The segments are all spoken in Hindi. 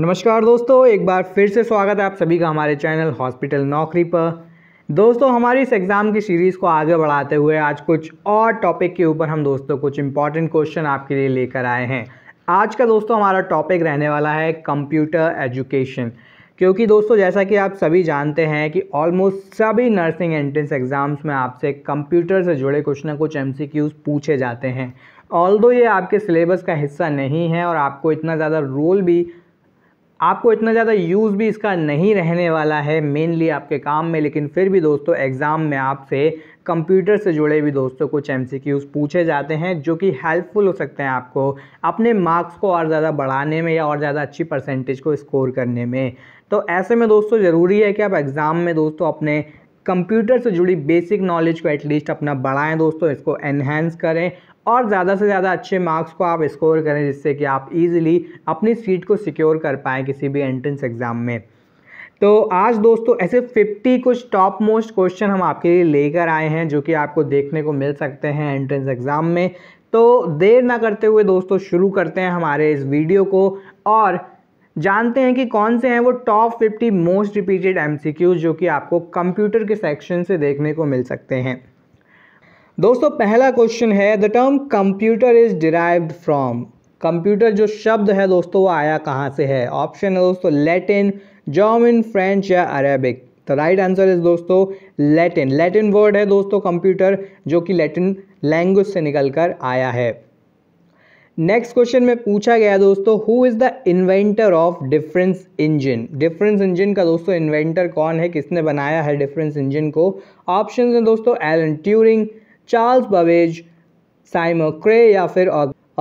नमस्कार दोस्तों एक बार फिर से स्वागत है आप सभी का हमारे चैनल हॉस्पिटल नौकरी पर दोस्तों हमारी इस एग्ज़ाम की सीरीज़ को आगे बढ़ाते हुए आज कुछ और टॉपिक के ऊपर हम दोस्तों कुछ इम्पॉर्टेंट क्वेश्चन आपके लिए लेकर आए हैं आज का दोस्तों हमारा टॉपिक रहने वाला है कंप्यूटर एजुकेशन क्योंकि दोस्तों जैसा कि आप सभी जानते हैं कि ऑलमोस्ट सभी नर्सिंग एंट्रेंस एग्ज़ाम्स में आपसे कंप्यूटर से जुड़े कुछ ना कुछ एम पूछे जाते हैं ऑल ये आपके सिलेबस का हिस्सा नहीं है और आपको इतना ज़्यादा रोल भी आपको इतना ज़्यादा यूज़ भी इसका नहीं रहने वाला है मेनली आपके काम में लेकिन फिर भी दोस्तों एग्ज़ाम में आपसे कंप्यूटर से जुड़े भी दोस्तों कुछ एम पूछे जाते हैं जो कि हेल्पफुल हो सकते हैं आपको अपने मार्क्स को और ज़्यादा बढ़ाने में या और ज़्यादा अच्छी परसेंटेज को स्कोर करने में तो ऐसे में दोस्तों ज़रूरी है कि आप एग्ज़ाम में दोस्तों अपने कंप्यूटर से जुड़ी बेसिक नॉलेज को एटलीस्ट अपना बढ़ाएं दोस्तों इसको एनहेंस करें और ज़्यादा से ज़्यादा अच्छे मार्क्स को आप स्कोर करें जिससे कि आप इजीली अपनी सीट को सिक्योर कर पाएँ किसी भी एंट्रेंस एग्ज़ाम में तो आज दोस्तों ऐसे 50 कुछ टॉप मोस्ट क्वेश्चन हम आपके लिए लेकर आए हैं जो कि आपको देखने को मिल सकते हैं एंट्रेंस एग्ज़ाम में तो देर ना करते हुए दोस्तों शुरू करते हैं हमारे इस वीडियो को और जानते हैं कि कौन से हैं वो top fifty most repeated M जो कि आपको कंप्यूटर के सेक्शन से देखने को मिल सकते हैं दोस्तों पहला क्वेश्चन है the term computer is derived from computer जो शब्द है दोस्तों वो आया कहाँ से है ऑप्शन है दोस्तों लैटिन जर्मन फ्रेंच या अरेबिक तो राइट आंसर इज दोस्तों लैटिन लैटिन वर्ड है दोस्तों कंप्यूटर जो कि लैटिन लैंग्वेज से निकल कर आया है नेक्स्ट क्वेश्चन में पूछा गया दोस्तों who is the inventor of difference engine difference engine का दोस्तों इन्वेंटर कौन है किसने बनाया है डिफरेंस इंजन को ऑप्शन हैं दोस्तों Alan Turing Charles Babbage Seymour Cray या फिर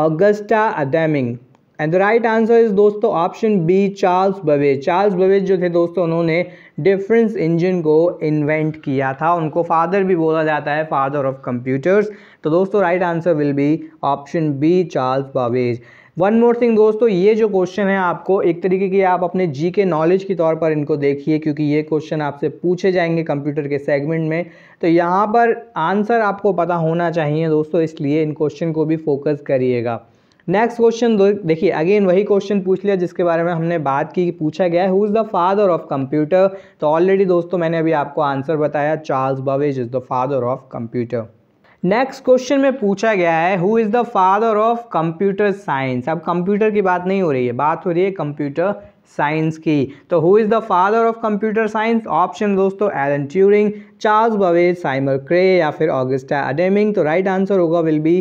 Augusta Ada King and the right answer is दोस्तों option B Charles Babbage Charles Babbage जो थे दोस्तों उन्होंने डिफरेंस इंजन को इन्वेंट किया था उनको फादर भी बोला जाता है फादर ऑफ कंप्यूटर्स तो दोस्तों right answer will be option B Charles Babbage one more thing दोस्तों ये जो क्वेश्चन है आपको एक तरीके की आप अपने जी के नॉलेज के तौर पर इनको देखिए क्योंकि ये क्वेश्चन आपसे पूछे जाएंगे कंप्यूटर के सेगमेंट में तो यहाँ पर आंसर आपको पता होना चाहिए दोस्तों इसलिए इन क्वेश्चन को भी फोकस करिएगा नेक्स्ट क्वेश्चन देखिए अगेन वही क्वेश्चन पूछ लिया जिसके बारे में हमने बात की पूछा गया है who is the father of computer तो ऑलरेडी दोस्तों मैंने अभी आपको आंसर बताया Charles Babbage is the father of computer next question में पूछा गया है who is the father of computer science अब कंप्यूटर की बात नहीं हो रही है बात हो रही है कंप्यूटर साइंस की तो who is the father of computer science option दोस्तों Alan Turing Charles Babbage Seymour Cray या फिर ऑगस्टा अडेमिंग तो राइट आंसर होगा विल बी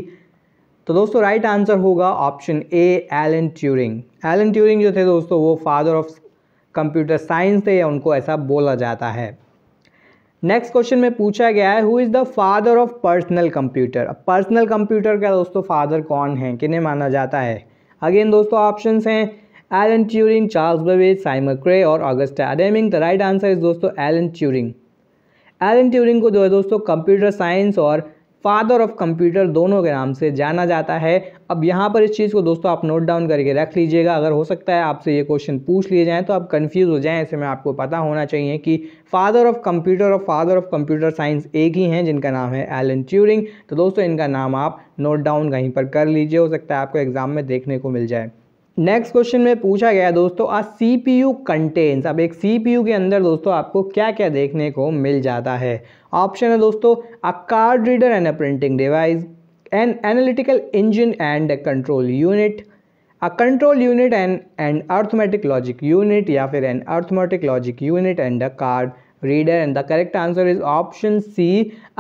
तो दोस्तों राइट आंसर होगा option A Alan Turing Alan Turing जो थे दोस्तों वो फादर ऑफ कंप्यूटर साइंस थे या उनको ऐसा बोला जाता है नेक्स्ट क्वेश्चन में पूछा गया है who is the father of personal computer अब पर्सनल कंप्यूटर का दोस्तों फादर कौन है किन्हें माना जाता है अगेन दोस्तों ऑप्शन हैं Alan Turing Charles Babbage Seymour Cray और Augusta Ada King the right answer is दोस्तों एलन ट्यूरिंग एलन ट्यूरिंग को जो है दोस्तों कंप्यूटर साइंस और फादर ऑफ कंप्यूटर दोनों के नाम से जाना जाता है अब यहाँ पर इस चीज़ को दोस्तों आप नोट डाउन करके रख लीजिएगा अगर हो सकता है आपसे ये क्वेश्चन पूछ लिए जाएँ तो आप कन्फ्यूज़ हो जाएँ ऐसे में आपको पता होना चाहिए कि फादर ऑफ कंप्यूटर और फादर ऑफ कंप्यूटर साइंस एक ही हैं जिनका नाम है एलन ट्यूरिंग तो दोस्तों इनका नाम आप नोट डाउन कहीं पर कर लीजिए हो सकता है आपको एग्ज़ाम में देखने को मिल जाए नेक्स्ट क्वेश्चन में पूछा गया दोस्तों a C P U contains अब एक सी पी यू के अंदर दोस्तों आपको क्या क्या देखने को मिल जाता है ऑप्शन है दोस्तों a card reader and a printing device an analytical engine and a control unit a control unit and and arithmetic logic unit या फिर an arithmetic logic unit and a card reader and the correct answer is option C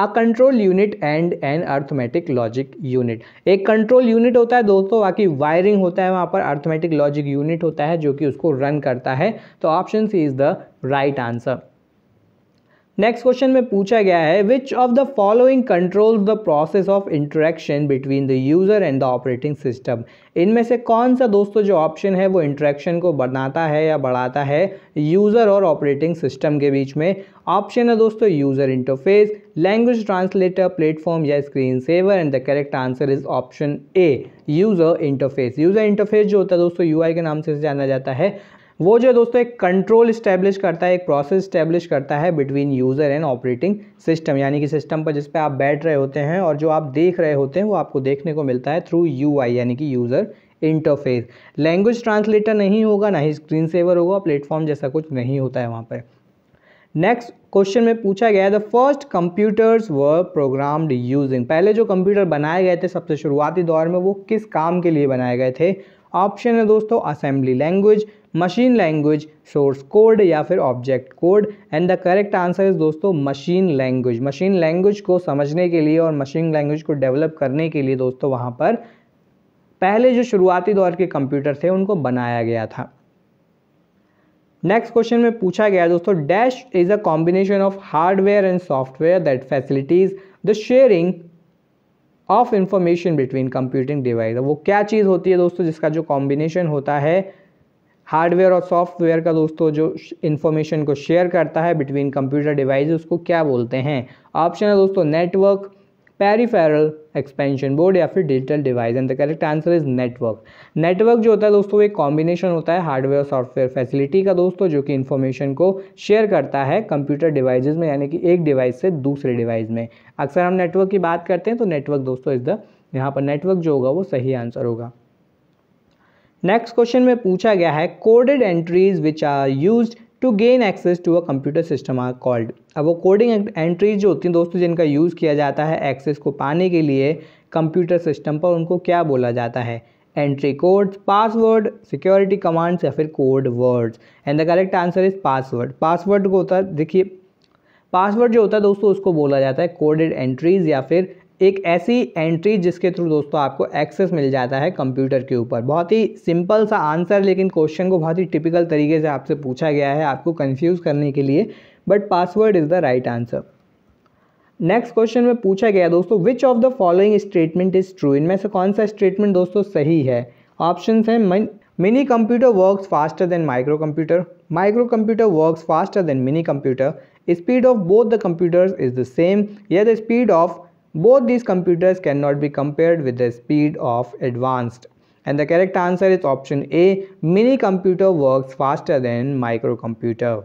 a control unit and an arithmetic logic unit एक control unit होता है दोस्तों बाकी wiring होता है वहाँ पर arithmetic logic unit होता है जो कि उसको run करता है तो option C is the right answer next question में पूछा गया है which of the following control the process of interaction between the user and the operating system इनमें से कौन सा दोस्तों जो ऑप्शन है वो इंटरेक्शन को बनाता है या बढ़ाता है यूज़र और ऑपरेटिंग सिस्टम के बीच में ऑप्शन है दोस्तों user interface language translator platform या screen saver and the correct answer is option A user interface user interface जो होता है दोस्तों यू के नाम से जाना जाता है वो जो है दोस्तों एक कंट्रोल इस्टेब्लिश करता है एक प्रोसेस इस्टेब्लिश करता है between user and operating system यानी कि सिस्टम पर जिस पर आप बैठ रहे होते हैं और जो आप देख रहे होते हैं वो आपको देखने को मिलता है थ्रू यू यानी कि यूज़र इंटरफेस लैंग्वेज ट्रांसलेटर नहीं होगा ना ही स्क्रीन सेवर होगा प्लेटफॉर्म जैसा कुछ नहीं होता है वहाँ पर नेक्स्ट क्वेश्चन में पूछा गया है the first computers were programmed using पहले जो कंप्यूटर बनाए गए थे सबसे शुरुआती दौर में वो किस काम के लिए बनाए गए थे ऑप्शन है दोस्तों assembly language machine language source code या फिर object code and the correct answer is दोस्तों मशीन लैंग्वेज मशीन लैंग्वेज को समझने के लिए और मशीन लैंग्वेज को डेवलप करने के लिए दोस्तों वहाँ पर पहले जो शुरुआती दौर के कंप्यूटर थे उनको बनाया गया था नेक्स्ट क्वेश्चन में पूछा गया दोस्तों dash is a combination of hardware and software that facilitates the sharing of information between computing device वो क्या चीज़ होती है दोस्तों जिसका जो कॉम्बिनेशन होता है हार्डवेयर और सॉफ्टवेयर का दोस्तों जो इन्फॉर्मेशन को शेयर करता है बिटवीन कंप्यूटर डिवाइस उसको क्या बोलते हैं ऑप्शन है दोस्तों नेटवर्क पेरीफेरल एक्सपेंशन बोर्ड या फिर digital device and the correct answer is network network जो होता है दोस्तों एक कॉम्बिनेशन होता है हार्डवेयर और सॉफ्टवेयर फैसिलिटी का दोस्तों जो कि इन्फॉर्मेशन को शेयर करता है कंप्यूटर डिवाइज में यानी कि एक डिवाइस से दूसरे डिवाइस में अक्सर हम नेटवर्क की बात करते हैं तो नेटवर्क दोस्तों इज द यहाँ पर नेटवर्क जो होगा वो सही आंसर होगा नेक्स्ट क्वेश्चन में पूछा गया है coded entries which are use to gain access to a computer system are called अब वो कोडिंग एंट्रीज जो होती हैं दोस्तों जिनका यूज़ किया जाता है एक्सेस को पाने के लिए कंप्यूटर सिस्टम पर उनको क्या बोला जाता है entry codes password security commands या फिर code words and the correct answer is password password को होता है देखिए पासवर्ड जो होता है दोस्तों उसको बोला जाता है कोडेड एंट्रीज या फिर एक ऐसी एंट्री जिसके थ्रू दोस्तों आपको एक्सेस मिल जाता है कंप्यूटर के ऊपर बहुत ही सिंपल सा आंसर लेकिन क्वेश्चन को बहुत ही टिपिकल तरीके से आपसे पूछा गया है आपको कंफ्यूज करने के लिए but password is the right answer next question में पूछा गया दोस्तों which of the following statement is true इनमें से कौन सा स्टेटमेंट दोस्तों सही है ऑप्शन है mini computer work faster than micro computer micro computer work faster than mini computer speed of both the computers is the same या the speed of Both these computers cannot be compared with the speed of advanced. And the correct answer is option A. Mini computer works faster than micro computer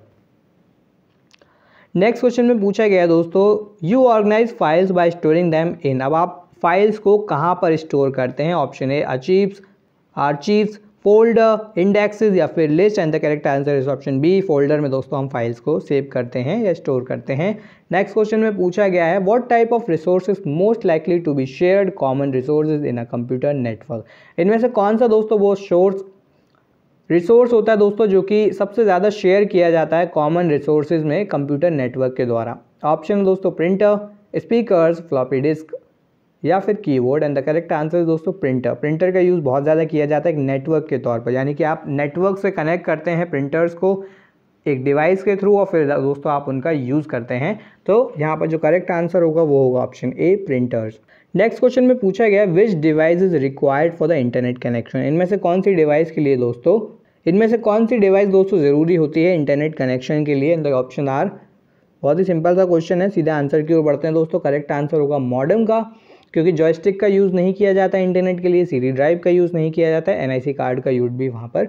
next question में पूछा गया दोस्तों you organise files by storing them in अब आप फाइल्स को कहाँ पर स्टोर करते हैं option A achieves archives folder indexes या फिर list and the correct answer is option B folder में दोस्तों हम फाइल्स को सेव करते हैं या स्टोर करते हैं नेक्स्ट क्वेश्चन में पूछा गया है what type of resources most likely to be shared common resources in a computer network इनमें से कौन सा दोस्तों वो सोर्स रिसोर्स होता है दोस्तों जो कि सबसे ज़्यादा शेयर किया जाता है कॉमन रिसोर्सेज में कंप्यूटर नेटवर्क के द्वारा ऑप्शन दोस्तों प्रिंटर स्पीकर फ्लॉपी डिस्क या फिर keyboard and the correct answer दोस्तों प्रिंटर प्रिंटर का यूज़ बहुत ज़्यादा किया जाता है एक नेटवर्क के तौर पर यानी कि आप नेटवर्क से कनेक्ट करते हैं प्रिंटर्स को एक डिवाइस के थ्रू और फिर दोस्तों आप उनका यूज़ करते हैं तो यहाँ पर जो करेक्ट आंसर होगा वो होगा option A printers next question में पूछा गया which device is required for the internet connection इनमें से कौन सी डिवाइस के लिए दोस्तों इनमें से कौन सी डिवाइस दोस्तों ज़रूरी होती है इंटरनेट कनेक्शन के लिए इन ऑप्शन आर बहुत ही सिंपल सा क्वेश्चन है सीधा आंसर की ओर बढ़ते हैं दोस्तों करेक्ट आंसर होगा मॉडर्न का क्योंकि जॉयस्टिक का यूज़ नहीं किया जाता इंटरनेट के लिए सीडी ड्राइव का यूज़ नहीं किया जाता है एन कार्ड का यूज भी वहाँ पर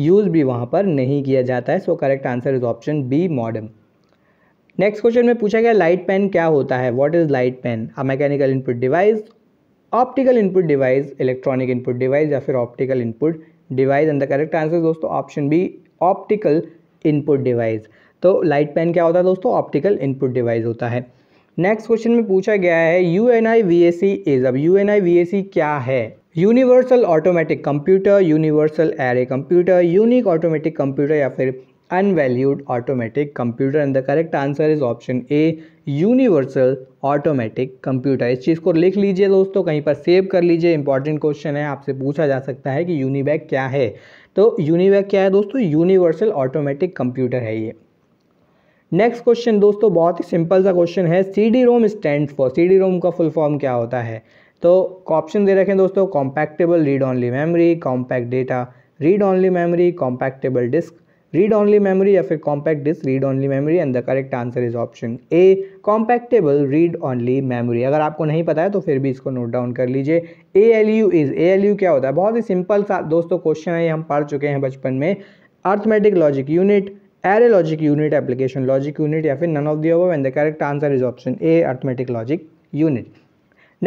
यूज़ भी वहाँ पर नहीं किया जाता है so correct answer is option B modern next question में पूछा गया लाइट पेन क्या होता है what is light pen a mechanical input device optical input device electronic input device या फिर optical input device and the correct answer दोस्तों option B optical input device तो लाइट पेन क्या होता है दोस्तों ऑप्टिकल इनपुट डिवाइस होता है नेक्स्ट क्वेश्चन में पूछा गया है U N I V A C is अब U N I V A C क्या है universal automatic computer universal array computer unique automatic computer या फिर unvalued automatic computer and the correct answer is option A universal automatic computer इस चीज़ को लिख लीजिए दोस्तों कहीं पर सेव कर लीजिए इंपॉर्टेंट क्वेश्चन है आपसे पूछा जा सकता है कि यूनिबैग क्या है तो यूनिबैग क्या है दोस्तों यूनिवर्सल ऑटोमेटिक कंप्यूटर है ये नेक्स्ट क्वेश्चन दोस्तों बहुत ही सिंपल सा क्वेश्चन है C D ROM stand for C D ROM का फुल फॉर्म क्या होता है तो ऑप्शन दे रखें दोस्तों compactable read only memory compact data read only memory compactable disk read only memory या फिर compact disk read only memory and the correct answer is option A compactable read only memory अगर आपको नहीं पता है तो फिर भी इसको नोट डाउन कर लीजिए A L U is A L U क्या होता है बहुत ही सिंपल सा दोस्तों क्वेश्चन है ये हम पढ़ चुके हैं बचपन में arithmetic logic unit array logic unit application logic unit या फिर none of the over and the correct answer is option A arithmetic logic unit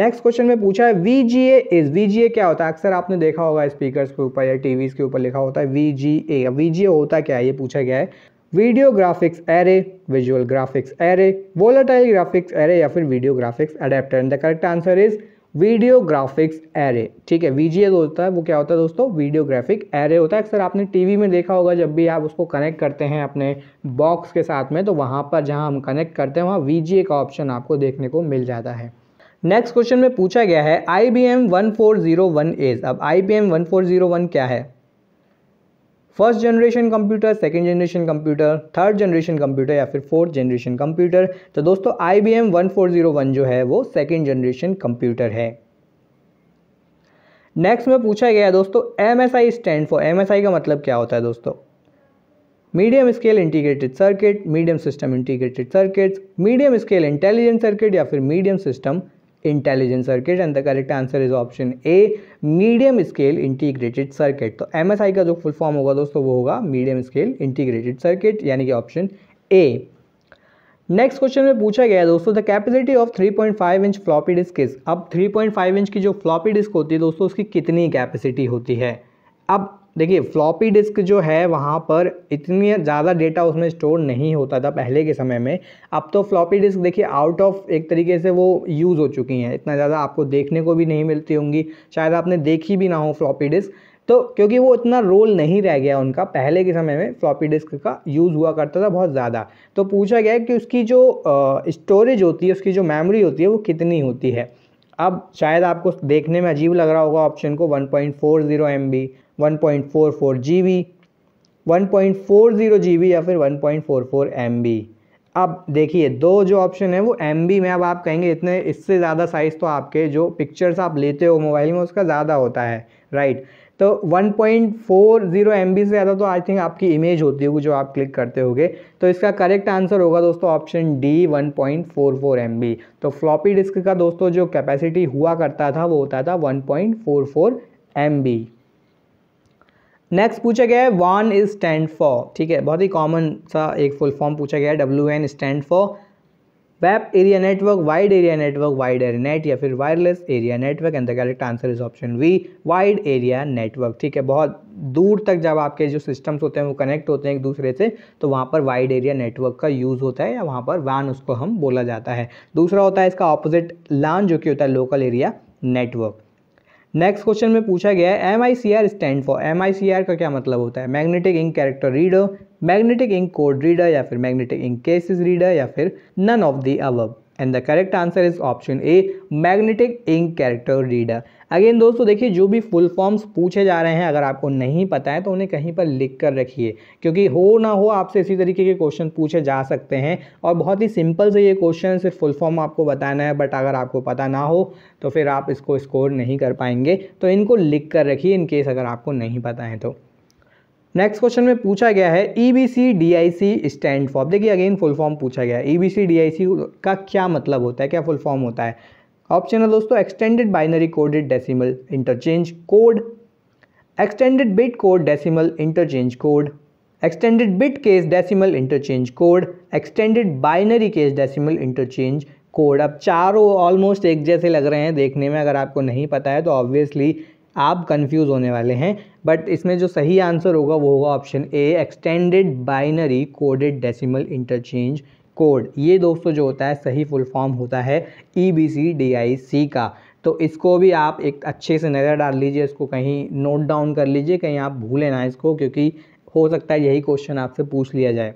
next question में पूछा है V G A is V G A क्या होता है अक्सर आपने देखा होगा स्पीकर के ऊपर या टीवीज़ के ऊपर लिखा होता है V G A V G ए होता क्या है ये पूछा गया है video graphics array visual graphics array volatile graphics array या फिर video graphics adapter and the correct answer is video graphics array ठीक है वी होता है वो क्या होता है दोस्तों वीडियो ग्राफिक एरे होता है अक्सर आपने टीवी में देखा होगा जब भी आप उसको कनेक्ट करते हैं अपने बॉक्स के साथ में तो वहाँ पर जहाँ हम कनेक्ट करते हैं वहाँ वी का ऑप्शन आपको देखने को मिल जाता है नेक्स्ट क्वेश्चन में पूछा गया है I B M one four zero one is अब I B M one four zero one क्या है first generation computer second generation computer third generation computer या फिर फोर्थ जनरेशन कंप्यूटर तो दोस्तों I B M one four zero जो है वो सेकेंड जनरेशन कंप्यूटर है नेक्स्ट में पूछा गया है दोस्तों M S I stand for M S I का मतलब क्या होता है दोस्तों medium scale integrated circuit medium system integrated circuits medium scale intelligent circuit या फिर medium system intelligent circuit and the correct answer is option A medium scale integrated circuit तो एम का जो फुल फॉर्म होगा दोस्तों वो होगा मीडियम स्केल इंटीग्रेटेड सर्किट यानी कि ऑप्शन ए नेक्स्ट क्वेश्चन में पूछा गया है दोस्तों the capacity of 3.5 inch floppy disk is अब 3.5 इंच की जो फ्लॉपी डिस्क होती है दोस्तों उसकी कितनी कैपेसिटी होती है अब देखिए फ्लॉपी डिस्क जो है वहाँ पर इतनी ज़्यादा डेटा उसमें स्टोर नहीं होता था पहले के समय में अब तो फ्लॉपी डिस्क देखिए आउट ऑफ एक तरीके से वो यूज़ हो चुकी हैं इतना ज़्यादा आपको देखने को भी नहीं मिलती होंगी शायद आपने देखी भी ना हो फ्लॉपी डिस्क तो क्योंकि वो इतना रोल नहीं रह गया उनका पहले के समय में फ्लॉपी डिस्क का यूज़ हुआ करता था बहुत ज़्यादा तो पूछा गया कि उसकी जो स्टोरेज होती है उसकी जो मेमोरी होती है वो कितनी होती है अब शायद आपको देखने में अजीब लग रहा होगा ऑप्शन को 1.40 point one point four four G B one point four zero G B या फिर one point four four M B अब देखिए दो जो ऑप्शन है वो एम बी में अब आप कहेंगे इतने इससे ज़्यादा साइज़ तो आपके जो पिक्चर्स आप लेते हो मोबाइल में उसका ज़्यादा होता है राइट तो 1.40 पॉइंट से ज़्यादा तो आई थिंक आपकी इमेज होती होगी जो आप क्लिक करते होगे तो इसका करेक्ट आंसर होगा दोस्तों ऑप्शन डी 1.44 पॉइंट तो फ्लॉपी डिस्क का दोस्तों जो कैपेसिटी हुआ करता था वो होता था 1.44 पॉइंट नेक्स्ट पूछा गया है वान इज स्टैंड फॉर ठीक है बहुत ही कॉमन सा एक फुल फॉर्म पूछा गया है W N stand for web area network wide area network wide area net या फिर wireless area network and the correct answer is option B wide area network ठीक है बहुत दूर तक जब आपके जो सिस्टम्स होते हैं वो कनेक्ट होते हैं एक दूसरे से तो वहाँ पर वाइड एरिया नेटवर्क का यूज़ होता है या वहाँ पर वैन उसको हम बोला जाता है दूसरा होता है इसका ऑपोजिट लान जो कि होता है local area network next question में पूछा गया है M I C R stand for M I C R का क्या मतलब होता है magnetic ink character reader magnetic ink code reader या फिर मैग्नेटिक इंक केसेस रीडर या फिर none of the above and the correct answer is option A magnetic ink character reader again दोस्तों देखिए जो भी फुल फॉर्म्स पूछे जा रहे हैं अगर आपको नहीं पता है तो उन्हें कहीं पर लिख कर रखिए क्योंकि हो ना हो आपसे इसी तरीके के क्वेश्चन पूछे जा सकते हैं और बहुत ही सिंपल से ये क्वेश्चन सिर्फ फुल फॉर्म आपको बताना है बट अगर आपको पता ना हो तो फिर आप इसको स्कोर नहीं कर पाएंगे तो इनको लिख कर रखिए इन केस अगर आपको नहीं पता है तो नेक्स्ट क्वेश्चन में पूछा गया है E B C D I C stand form देखिए अगेन फुल फॉर्म पूछा गया है E B C D I सी का क्या मतलब होता है क्या फुल फॉर्म होता है ऑप्शन है दोस्तों extended binary coded decimal interchange code extended bit code decimal interchange code extended bit case decimal interchange code extended binary case decimal interchange code अब चारों ऑलमोस्ट एक जैसे लग रहे हैं देखने में अगर आपको नहीं पता है तो ऑब्वियसली आप कंफ्यूज होने वाले हैं बट इसमें जो सही आंसर होगा वो होगा option A extended binary coded decimal interchange code ये दोस्तों जो होता है सही फुल फॉर्म होता है E B C D I सी का तो इसको भी आप एक अच्छे से नज़र डाल लीजिए इसको कहीं नोट डाउन कर लीजिए कहीं आप भूलें ना इसको क्योंकि हो सकता है यही क्वेश्चन आपसे पूछ लिया जाए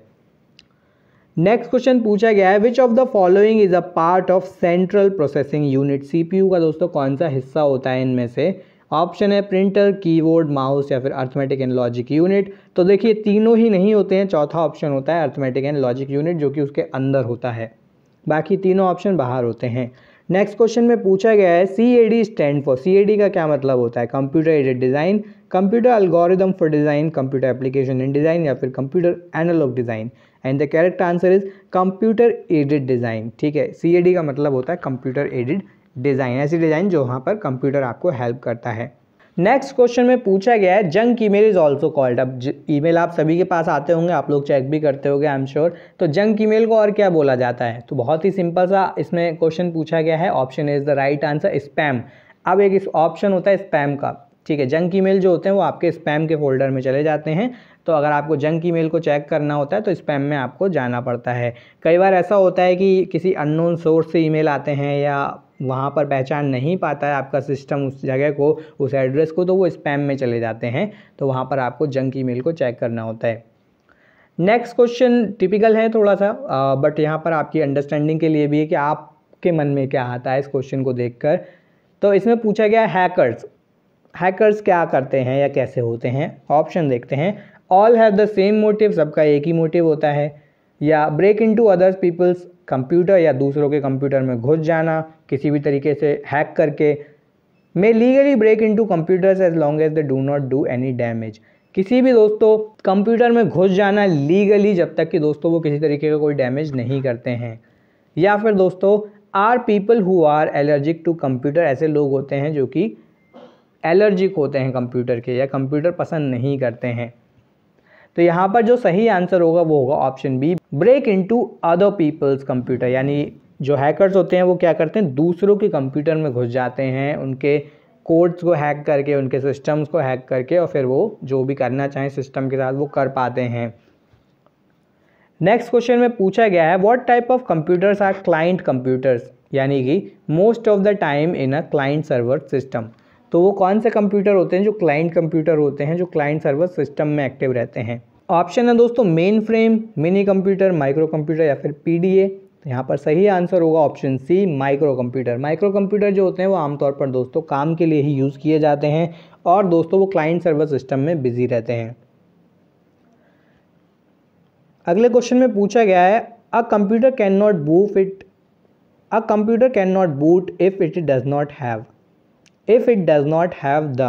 नेक्स्ट क्वेश्चन पूछा गया है which of the following is a part of central processing unit CPU का दोस्तों कौन सा हिस्सा होता है इनमें से ऑप्शन है प्रिंटर कीबोर्ड माउस या फिर अर्थमेटिक एंड लॉजिक यूनिट तो देखिए तीनों ही नहीं होते हैं चौथा ऑप्शन होता है अर्थमेटिक एंड लॉजिक यूनिट जो कि उसके अंदर होता है बाकी तीनों ऑप्शन बाहर होते हैं नेक्स्ट क्वेश्चन में पूछा गया है C A D stand for C A D का क्या मतलब होता है computer aided design computer algorithm for design computer application in design या फिर computer analog design and the correct answer is computer aided design ठीक है सी ए डी का मतलब होता है कंप्यूटर एडेड डिज़ाइन ऐसी डिज़ाइन जो वहाँ पर कंप्यूटर आपको हेल्प करता है नेक्स्ट क्वेश्चन में पूछा गया है junk email is also called अब ईमेल आप सभी के पास आते होंगे आप लोग चेक भी करते होंगे आई एम श्योर तो जंक ईमेल को और क्या बोला जाता है तो बहुत ही सिंपल सा इसमें क्वेश्चन पूछा गया है option is the right answer spam अब एक ऑप्शन होता है स्पैम का ठीक है जंक ईमेल जो होते हैं वो आपके स्पैम के फोल्डर में चले जाते हैं तो अगर आपको जंक ईमेल को चेक करना होता है तो स्पैम में आपको जाना पड़ता है कई बार ऐसा होता है कि किसी अननोन सोर्स से ईमेल आते हैं या वहाँ पर पहचान नहीं पाता है आपका सिस्टम उस जगह को उस एड्रेस को तो वो स्पैम में चले जाते हैं तो वहाँ पर आपको जंक ईमेल को चेक करना होता है नेक्स्ट क्वेश्चन टिपिकल है थोड़ा सा आ, बट यहाँ पर आपकी अंडरस्टैंडिंग के लिए भी है कि आपके मन में क्या आता है इस क्वेश्चन को कर तो इसमें पूछा गया हैकरस हैकर्स क्या करते हैं या कैसे होते हैं ऑप्शन देखते हैं all have the same motive सबका एक ही मोटिव होता है या break into others people's computer या दूसरों के कंप्यूटर में घुस जाना किसी भी तरीके से हैक करके may legally break into computers as long as they do not do any damage किसी भी दोस्तों कंप्यूटर में घुस जाना लीगली जब तक कि दोस्तों वो किसी तरीके का कोई डैमेज नहीं करते हैं या फिर दोस्तों are people who are allergic to computer ऐसे लोग होते हैं जो कि एलर्जिक होते हैं कंप्यूटर के या कंप्यूटर पसंद नहीं करते हैं तो यहाँ पर जो सही आंसर होगा वो होगा option B break into other people's computer यानी जो हैकर्स होते हैं वो क्या करते हैं दूसरों के कंप्यूटर में घुस जाते हैं उनके कोड्स को हैक करके उनके सिस्टम्स को हैक करके और फिर वो जो भी करना चाहें सिस्टम के साथ वो कर पाते हैं नेक्स्ट क्वेश्चन में पूछा गया है what type of computers are client computers यानी कि most of the time in a client server system तो वो कौन से कंप्यूटर होते हैं जो क्लाइंट कंप्यूटर होते हैं जो क्लाइंट सर्वर सिस्टम में एक्टिव रहते हैं ऑप्शन है दोस्तों mainframe mini computer micro computer या फिर पी तो यहाँ पर सही आंसर होगा option C micro computer micro computer जो होते हैं वो आमतौर पर दोस्तों काम के लिए ही यूज़ किए जाते हैं और दोस्तों वो क्लाइंट सर्वर सिस्टम में बिजी रहते हैं अगले क्वेश्चन में पूछा गया है a computer can not boot it a computer can not boot if it does not have if it does not have the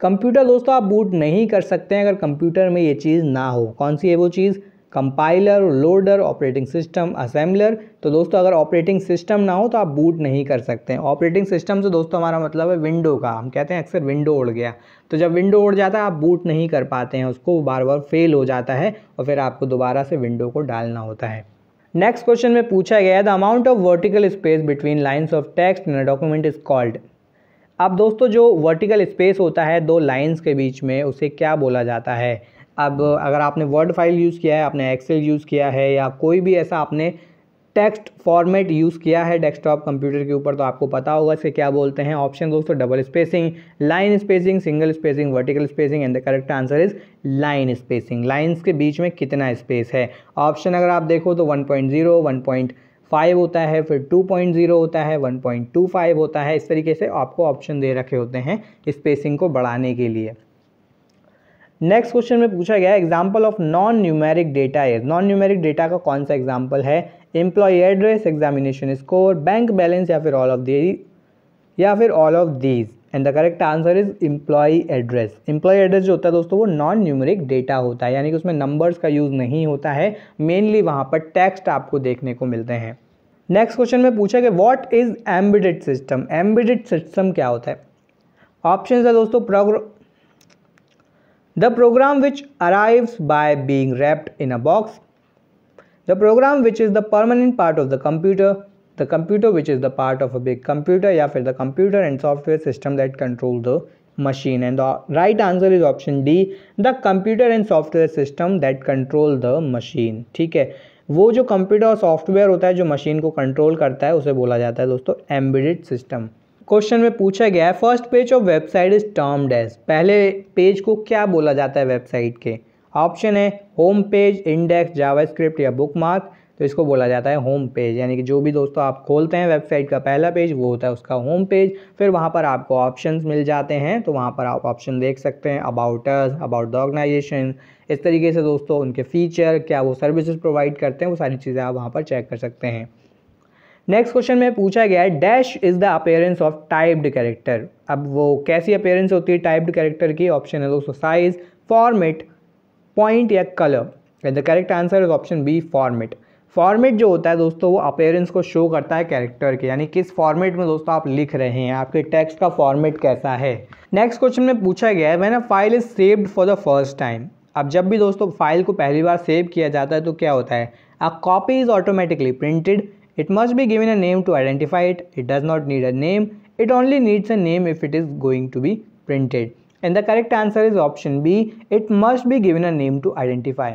computer दोस्तों आप बूट नहीं कर सकते हैं अगर कंप्यूटर में ये चीज़ ना हो कौन सी है वो चीज़ compiler loader operating system assembler तो दोस्तों अगर ऑपरेटिंग सिस्टम ना हो तो आप बूट नहीं कर सकते हैं ऑपरेटिंग सिस्टम से दोस्तों हमारा मतलब है विंडो का हम कहते हैं अक्सर विंडो उड़ गया तो जब विंडो उड़ जाता है आप बूट नहीं कर पाते हैं उसको बार बार फेल हो जाता है और फिर आपको दोबारा से विंडो को डालना होता है नेक्स्ट क्वेश्चन में पूछा गया the amount of vertical space between lines of text in document is called अब दोस्तों जो वर्टिकल स्पेस होता है दो लाइंस के बीच में उसे क्या बोला जाता है अब अगर आपने वर्ड फाइल यूज़ किया है आपने एक्सेल यूज़ किया है या कोई भी ऐसा आपने टेक्स्ट फॉर्मेट यूज़ किया है डेस्कटॉप कंप्यूटर के ऊपर तो आपको पता होगा इसे क्या बोलते हैं ऑप्शन दोस्तों double spacing line spacing single spacing vertical spacing and the correct answer is line spacing lines के बीच में कितना स्पेस है ऑप्शन अगर आप देखो तो 1.0 पॉइंट फाइव होता है फिर टू पॉइंट ज़ीरो होता है वन पॉइंट टू फाइव होता है इस तरीके से आपको ऑप्शन दे रखे होते हैं स्पेसिंग को बढ़ाने के लिए नेक्स्ट क्वेश्चन में पूछा गया example of non numeric data is non numeric data का कौन सा एग्जाम्पल है employee address examination score bank balance या फिर ऑल ऑफ दी या फिर all of these and the correct answer is employee address employee address जो होता है दोस्तों वो नॉन न्यूमरिक डेटा होता है यानी कि उसमें नंबर्स का यूज़ नहीं होता है मेनली वहाँ पर टेक्स्ट आपको देखने को मिलते हैं नेक्स्ट क्वेश्चन में पूछा कि what is embedded system embedded system क्या होता है ऑप्शन है दोस्तों the program which arrives by being wrapped in a box the program which is the permanent part of the computer the computer which is the part of a big computer या फिर the computer and software system that control the machine and the right answer is option D the computer and software system that control the machine ठीक है वो जो कंप्यूटर और सॉफ्टवेयर होता है जो मशीन को कंट्रोल करता है उसे बोला जाता है दोस्तों एम्बेडेड सिस्टम क्वेश्चन में पूछा गया है first page of website is termed डेस्क पहले पेज को क्या बोला जाता है वेबसाइट के ऑप्शन है होम पेज इंडेक्स जावास्क्रिप्ट या बुकमार्क तो इसको बोला जाता है होम पेज यानी कि जो भी दोस्तों आप खोलते हैं वेबसाइट का पहला पेज वो होता है उसका होम पेज फिर वहाँ पर आपको ऑप्शन मिल जाते हैं तो वहाँ पर आप ऑप्शन देख सकते हैं about us about the organisation इस तरीके से दोस्तों उनके फीचर क्या वो सर्विसेज प्रोवाइड करते हैं वो सारी चीज़ें आप वहाँ पर चेक कर सकते हैं नेक्स्ट क्वेश्चन में पूछा गया है dash is the appearance of typed character अब वो कैसी अपेयरेंस होती है टाइप्ड कैरेक्टर की ऑप्शन है दोस्तों साइज फॉर्मेट पॉइंट या colour and the correct answer is option B format format जो होता है दोस्तों वो अपेयरेंस को शो करता है कैरेक्टर के यानी किस फॉर्मेट में दोस्तों आप लिख रहे हैं आपके टेक्स्ट का फॉर्मेट कैसा है नेक्स्ट क्वेश्चन में पूछा गया है when a file is saved for the first time अब जब भी दोस्तों फाइल को पहली बार सेव किया जाता है तो क्या होता है a copy is automatically printed it must be given a name to identify it it does not need a name it only needs a name if it is going to be printed and the correct answer is option B it must be given a name to identify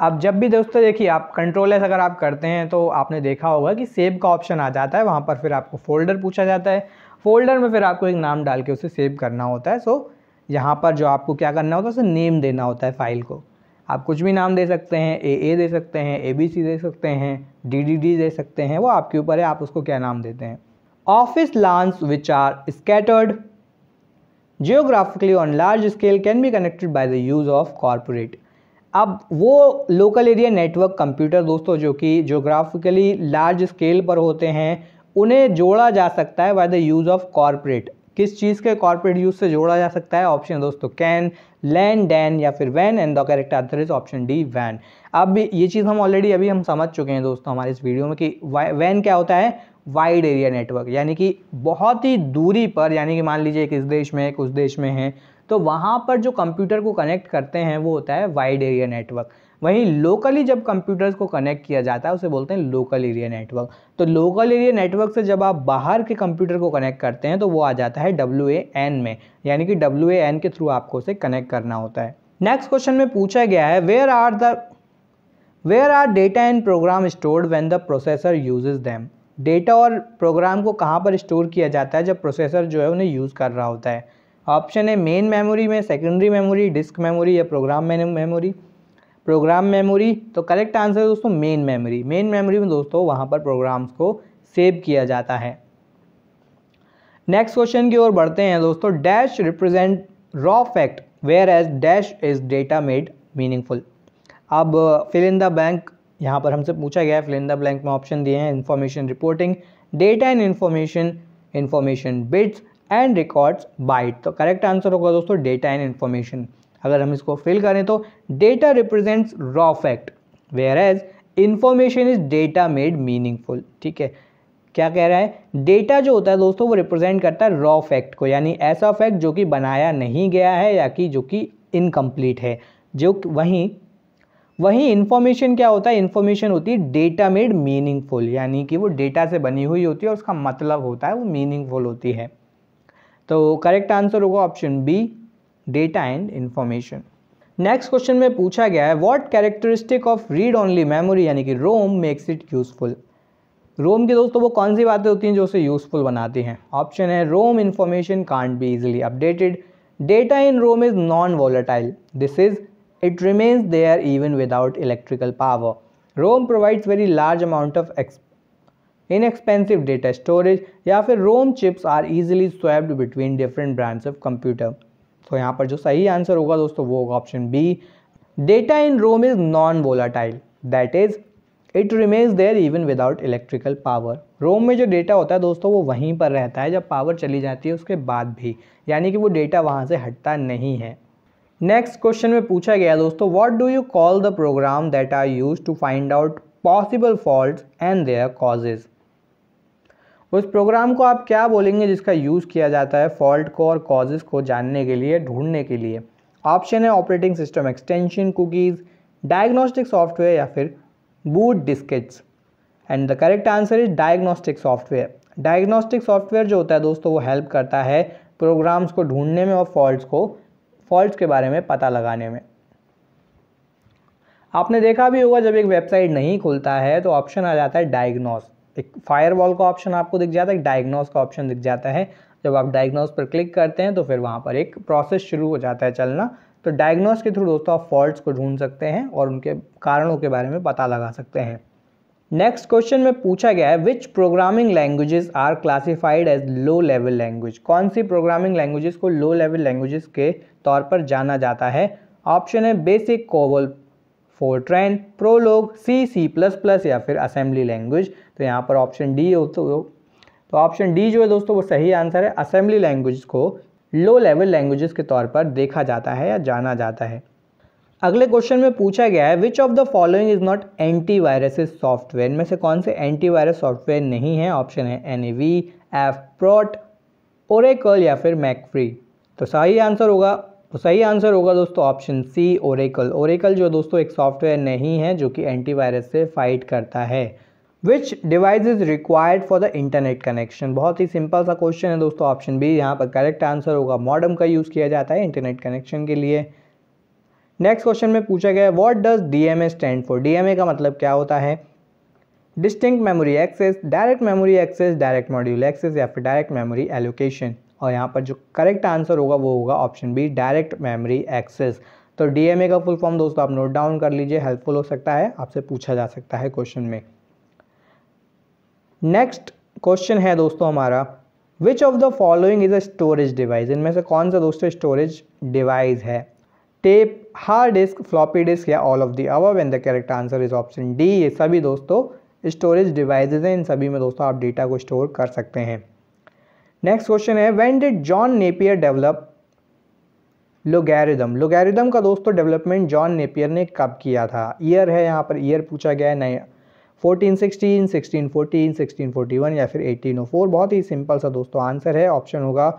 अब जब भी दोस्तों देखिए आप कंट्रोल एस अगर आप करते हैं तो आपने देखा होगा कि सेव का ऑप्शन आ जाता है वहाँ पर फिर आपको फोल्डर पूछा जाता है फोल्डर में फिर आपको एक नाम डाल के उसे सेव करना होता है सो यहाँ पर जो आपको क्या करना होता है उसे नेम देना होता है फाइल को आप कुछ भी नाम दे सकते हैं ए ए दे सकते हैं ए बी सी दे सकते हैं डी डी डी दे सकते हैं वो आपके ऊपर है आप उसको क्या नाम देते हैं office LANs which are scattered geographically on large scale can be connected by the use of corporate अब वो लोकल एरिया नेटवर्क कंप्यूटर दोस्तों जो कि जोग्राफिकली लार्ज स्केल पर होते हैं उन्हें जोड़ा जा सकता है by the use of corporate किस चीज़ के कॉरपोरेट यूज़ से जोड़ा जा सकता है ऑप्शन दोस्तों कैन लैन डैन या फिर van and the correct answer is option D van अब ये चीज़ हम ऑलरेडी अभी हम समझ चुके हैं दोस्तों हमारे इस वीडियो में कि वैन क्या होता है वाइड एरिया नेटवर्क यानी कि बहुत ही दूरी पर यानी कि मान लीजिए किस इस देश में एक उस देश में है तो वहाँ पर जो कंप्यूटर को कनेक्ट करते हैं वो होता है वाइड एरिया नेटवर्क वहीं लोकली जब कंप्यूटर्स को कनेक्ट किया जाता है उसे बोलते हैं लोकल एरिया नेटवर्क तो लोकल एरिया नेटवर्क से जब आप बाहर के कंप्यूटर को कनेक्ट करते हैं तो वो आ जाता है डब्ल्यू में यानी कि डब्ल्यू के थ्रू आपको उसे कनेक्ट करना होता है नेक्स्ट क्वेश्चन में पूछा गया है where are the where are data and program stored when the processor uses them data और प्रोग्राम को कहाँ पर स्टोर किया जाता है जब प्रोसेसर जो है उन्हें यूज़ कर रहा होता है ऑप्शन है मेन मेमोरी में सेकेंडरी मेमोरी डिस्क मेमोरी या प्रोग्राम मेमोरी प्रोग्राम मेमोरी तो करेक्ट आंसर है दोस्तों मेन मेमोरी मेन मेमोरी में दोस्तों वहां पर प्रोग्राम्स को सेव किया जाता है नेक्स्ट क्वेश्चन की ओर बढ़ते हैं दोस्तों dash represent raw fact whereas dash is data made meaningful अब फिल इन द बैंक यहाँ पर हमसे पूछा गया है फिल इन द ब्लैंक में ऑप्शन दिए हैं information reporting data and information information bits and records byte तो करेक्ट आंसर होगा दोस्तों डेटा एंड इन्फॉर्मेशन अगर हम इसको फिल करें तो data represents raw fact whereas information is data made meaningful ठीक है क्या कह रहा है डेटा जो होता है दोस्तों वो रिप्रेजेंट करता है रॉ फैक्ट को यानी ऐसा फैक्ट जो कि बनाया नहीं गया है या कि जो कि इनकम्प्लीट है जो वहीं वहीं इन्फॉर्मेशन क्या होता है इन्फॉर्मेशन होती है डेटा मेड मीनिंगफुल यानी कि वो डेटा से बनी हुई होती है और उसका मतलब होता है वो मीनिंगफुल होती है तो करेक्ट आंसर होगा option B data and information next question में पूछा गया है what characteristic of read only memory यानी कि ROM makes it useful ROM के दोस्तों वो कौन सी बातें होती हैं जो उसे यूजफुल बनाती हैं ऑप्शन है ROM information can't be easily updated data in ROM is non volatile this is it remains there even without electrical power ROM provides very large amount of expensive data storage या फिर ROM chips are easily swapped between different brands of computer तो यहाँ पर जो सही आंसर होगा दोस्तों वो होगा option B data in ROM is non volatile that is it remains there even without electrical power ROM में जो डेटा होता है दोस्तों वो वहीं पर रहता है जब पावर चली जाती है उसके बाद भी यानी कि वो डेटा वहाँ से हटता नहीं है नेक्स्ट क्वेश्चन में पूछा गया दोस्तों what do you call the program that are use to find out possible fault and their causes उस प्रोग्राम को आप क्या बोलेंगे जिसका यूज़ किया जाता है फॉल्ट को और कॉजेज़ को जानने के लिए ढूंढने के लिए ऑप्शन है operating system extension cookies diagnostic software या फिर boot diskettes and the correct answer is diagnostic software diagnostic software जो होता है दोस्तों वो हेल्प करता है प्रोग्राम्स को ढूंढने में और फॉल्ट्स को फॉल्ट्स के बारे में पता लगाने में आपने देखा भी होगा जब एक वेबसाइट नहीं खुलता है तो ऑप्शन आ जाता है डायग्नोस एक फायर वॉल का ऑप्शन आपको दिख जाता है एक डायग्नोस का ऑप्शन दिख जाता है जब आप डायग्नोस पर क्लिक करते हैं तो फिर वहाँ पर एक प्रोसेस शुरू हो जाता है चलना तो डायग्नोस के थ्रू दोस्तों आप फॉल्ट्स को ढूंढ सकते हैं और उनके कारणों के बारे में पता लगा सकते हैं नेक्स्ट क्वेश्चन में पूछा गया है which programming languages are classified as low level language कौन सी प्रोग्रामिंग लैंग्वेजेस को लो लेवल लैंग्वेजेस के तौर पर जाना जाता है ऑप्शन है BASIC COBOL Fortran Prolog C C plus plus या फिर असेंबली लैंग्वेज तो यहाँ पर ऑप्शन डी हो तो तो ऑप्शन डी जो है दोस्तों वो सही आंसर है असेंबली लैंग्वेज को लो लेवल लैंग्वेजेस के तौर पर देखा जाता है या जाना जाता है अगले क्वेश्चन में पूछा गया है which of the following is not anti virus software में से कौन से एंटी वायरस सॉफ्टवेयर नहीं है ऑप्शन है एन एफ प्रोट ओरेकल या फिर मैकफ्री तो सही आंसर होगा तो सही आंसर होगा दोस्तों ऑप्शन सी ओरेकल ओरेकल जो दोस्तों एक सॉफ्टवेयर नहीं है जो कि एंटीवायरस से फाइट करता है which device is required for the internet connection बहुत ही सिंपल सा क्वेश्चन है दोस्तों ऑप्शन बी यहाँ पर करेक्ट आंसर होगा मॉडर्म का यूज़ किया जाता है इंटरनेट कनेक्शन के लिए नेक्स्ट क्वेश्चन में पूछा गया है what does D M A stand for D M A का मतलब क्या होता है distinct memory access direct memory access direct module access या फिर डायरेक्ट मेमोरी एलोकेशन और यहाँ पर जो करेक्ट आंसर होगा वो होगा option B direct memory access तो डीएमए का फुल फॉर्म दोस्तों आप नोट डाउन कर लीजिए हेल्पफुल हो सकता है आपसे पूछा जा सकता है क्वेश्चन में नेक्स्ट क्वेश्चन है दोस्तों हमारा which of the following is a storage device इनमें से कौन सा दोस्तों स्टोरेज डिवाइस है tape hard disk floppy disk या all of the above and the correct answer is option D ये सभी दोस्तों स्टोरेज डिवाइसेज हैं इन सभी में दोस्तों आप डेटा को स्टोर कर सकते हैं नेक्स्ट क्वेश्चन है when did John Napier develop logarithm logarithm का दोस्तों डेवलपमेंट जॉन नेपियर ने कब किया था ईयर है यहाँ पर ईयर पूछा गया है sixteen sixteen fourteen sixteen forty one या फिर एटीन ओ फोर बहुत ही सिंपल सा दोस्तों आंसर है ऑप्शन होगा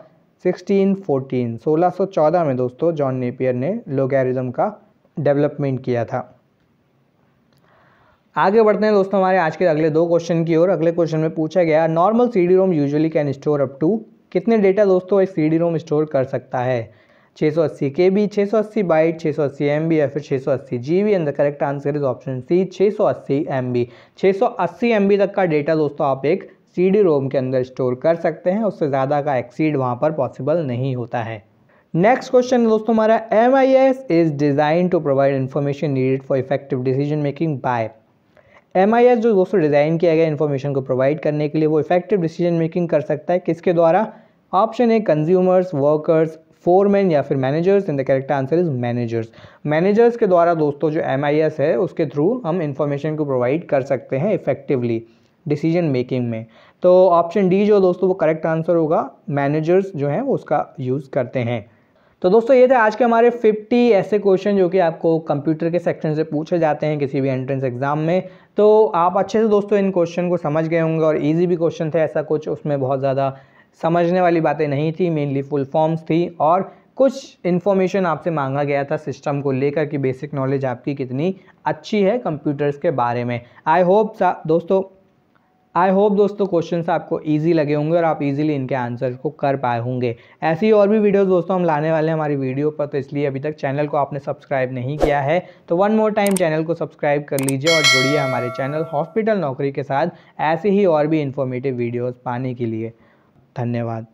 सिक्सटीन सोलह सौ चौदह में दोस्तों जॉन नेपियर ने लोगैरिदम का डेवलपमेंट किया था आगे बढ़ते हैं दोस्तों हमारे आज के अगले दो क्वेश्चन की ओर अगले क्वेश्चन में पूछा गया normal C D ROM usually can store up to कितने डेटा दोस्तों एक सी डी रोम स्टोर कर सकता है 680 के बी अस्सी बाइट अस्सी एम बी या फिर 680 G B and the correct answer is option C 680 M B अस्सी एम बी तक का डेटा दोस्तों आप एक सी डी रोम के अंदर स्टोर कर सकते हैं उससे ज़्यादा का एक्सीड वहाँ पर पॉसिबल नहीं होता है नेक्स्ट क्वेश्चन दोस्तों हमारा M I S is design to provide information needed for effective decision making by M जो दोस्तों डिज़ाइन किया गया इन्फॉर्मेशन को प्रोवाइड करने के लिए वो इफेक्टिव डिसीजन मेकिंग कर सकता है किसके द्वारा ऑप्शन है कंज्यूमर्स वर्कर्स फोरमैन या फिर managers in the correct answer is managers managers के द्वारा दोस्तों जो एम है उसके थ्रू हम इन्फॉर्मेशन को प्रोवाइड कर सकते हैं इफेक्टिवली डिसीजन मेकिंग में तो ऑप्शन डी जो दोस्तों वो करेक्ट आंसर होगा मैनेजर्स जो हैं वो उसका यूज़ करते हैं तो दोस्तों ये थे आज के हमारे 50 ऐसे क्वेश्चन जो कि आपको कंप्यूटर के सेक्शन से पूछे जाते हैं किसी भी एंट्रेंस एग्ज़ाम में तो आप अच्छे से दोस्तों इन क्वेश्चन को समझ गए होंगे और ईजी भी क्वेश्चन थे ऐसा कुछ उसमें बहुत ज़्यादा समझने वाली बातें नहीं थी मेनली फुल फॉर्म्स थी और कुछ इन्फॉर्मेशन आपसे मांगा गया था सिस्टम को लेकर कि बेसिक नॉलेज आपकी कितनी अच्छी है कंप्यूटर्स के बारे में आई होप दोस्तों आई होप दोस्तों क्वेश्चन आपको ईजी लगे होंगे और आप ईजिली इनके आंसर को कर पाए होंगे ऐसी और भी वीडियोस दोस्तों हम लाने वाले हैं हमारी वीडियो पर तो इसलिए अभी तक चैनल को आपने सब्सक्राइब नहीं किया है तो वन मोर टाइम चैनल को सब्सक्राइब कर लीजिए और जुड़िए हमारे चैनल हॉस्पिटल नौकरी के साथ ऐसे ही और भी इन्फॉर्मेटिव वीडियोज़ पाने के लिए धन्यवाद